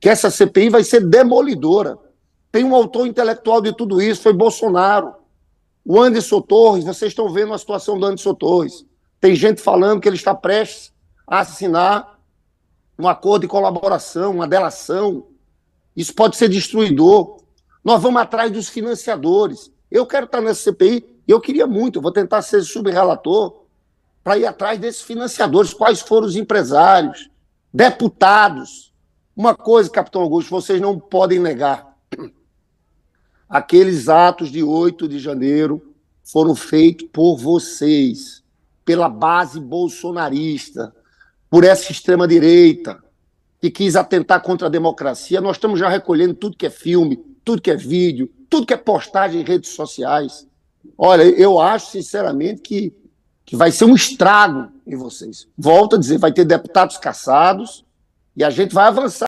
que essa CPI vai ser demolidora. Tem um autor intelectual de tudo isso, foi Bolsonaro. O Anderson Torres, vocês estão vendo a situação do Anderson Torres. Tem gente falando que ele está prestes a assinar um acordo de colaboração, uma delação. Isso pode ser destruidor. Nós vamos atrás dos financiadores. Eu quero estar nessa CPI e eu queria muito, eu vou tentar ser subrelator para ir atrás desses financiadores, quais foram os empresários, deputados, uma coisa, Capitão Augusto, vocês não podem negar. Aqueles atos de 8 de janeiro foram feitos por vocês, pela base bolsonarista, por essa extrema-direita que quis atentar contra a democracia. Nós estamos já recolhendo tudo que é filme, tudo que é vídeo, tudo que é postagem em redes sociais. Olha, eu acho, sinceramente, que, que vai ser um estrago em vocês. Volto a dizer, vai ter deputados caçados e a gente vai avançar.